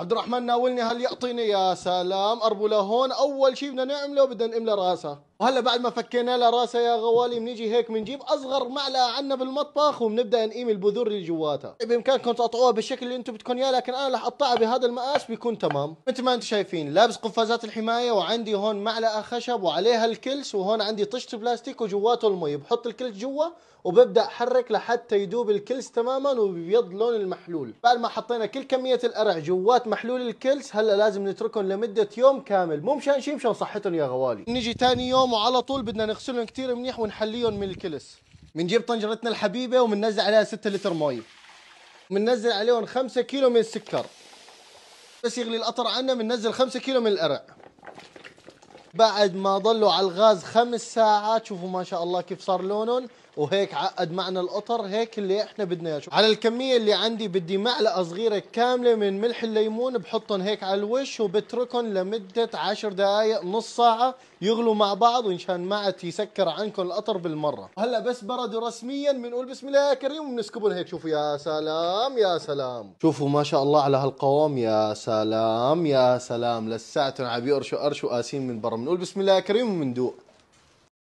عبد الرحمن ناولني هل يعطيني يا سلام اربو لهون اول شيء بدنا نعمله بدنا نملى راسه وهلا بعد ما فكينا له راسه يا غوالي بنيجي هيك بنجيب اصغر معلقه عنا بالمطبخ وبنبدا نقيم البذور اللي جواتها بامكانكم تقطعوها بالشكل اللي انتم بدكم اياه لكن انا رح اقطعها بهذا المقاس بيكون تمام مثل ما انتم شايفين لابس قفازات الحمايه وعندي هون معلقه خشب وعليها الكلس وهون عندي طشت بلاستيك وجواته المي بحط الكلس جوا وببدا احرك لحتى يدوب الكلس تماما وبيبيض لون المحلول بعد ما حطينا كل كميه القرع جوات محلول الكلس هلا لازم نتركهم لمده يوم كامل مو مشان شيء مشان صحتهم يا غوالي نيجي ثاني يوم وعلى طول بدنا نغسلهم كثير منيح ونحليهم من الكلس بنجيب طنجرتنا الحبيبه وبننزل عليها 6 لتر مي بننزل عليهم 5 كيلو من السكر بس يغلي القطر عنا بننزل 5 كيلو من القرع بعد ما ضلوا على الغاز خمس ساعات شوفوا ما شاء الله كيف صار لونهم وهيك عقد معنا القطر هيك اللي احنا بدنا اياه على الكميه اللي عندي بدي معلقه صغيره كامله من ملح الليمون بحطهم هيك على الوش وبتركهم لمده 10 دقائق نص ساعه يغلوا مع بعض وان ما عاد يسكر عنكم القطر بالمره هلا بس بردوا رسميا بنقول بسم الله يا كريم وبنسكبهم هيك شوفوا يا سلام يا سلام شوفوا ما شاء الله على هالقوام يا سلام يا سلام لساتهم عم يقرشوا قرش وقاسين من برا نقول بسم الله كريم ومندوق